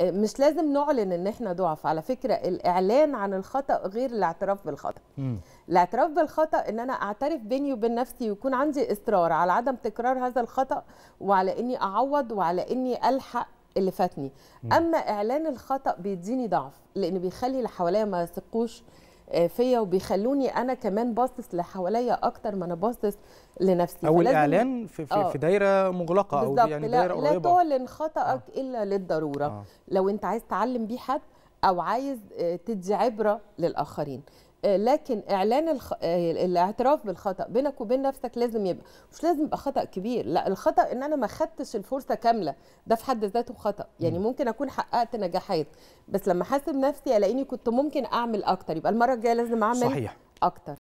مش لازم نعلن ان احنا ضعف على فكره الاعلان عن الخطا غير الاعتراف بالخطا م. الاعتراف بالخطا ان انا اعترف بيني وبين نفسي ويكون عندي اصرار على عدم تكرار هذا الخطا وعلى اني اعوض وعلى اني الحق اللي فاتني م. اما اعلان الخطا بيديني ضعف لان بيخلي اللي حواليا ما يثقوش آه، فيا وبيخلوني انا كمان باصص لحواليا اكتر ما انا باصص لنفسي او الاعلان في, في, آه. في دايره مغلقه او يعني دايره قريبه لا تعلن خطاك آه. الا للضروره آه. لو انت عايز تعلم بيه حد او عايز آه، تدي عبره للاخرين آه، لكن اعلان الخ... آه، الاعتراف بالخطا بينك وبين نفسك لازم يبقى مش لازم يبقى خطا كبير لا الخطا ان انا ما خدتش الفرصه كامله ده في حد ذاته خطا يعني ممكن اكون حققت نجاحات بس لما احاسب نفسي الاقيني كنت ممكن اعمل اكتر يبقى المره الجايه لازم اعمل صحيح. اكتر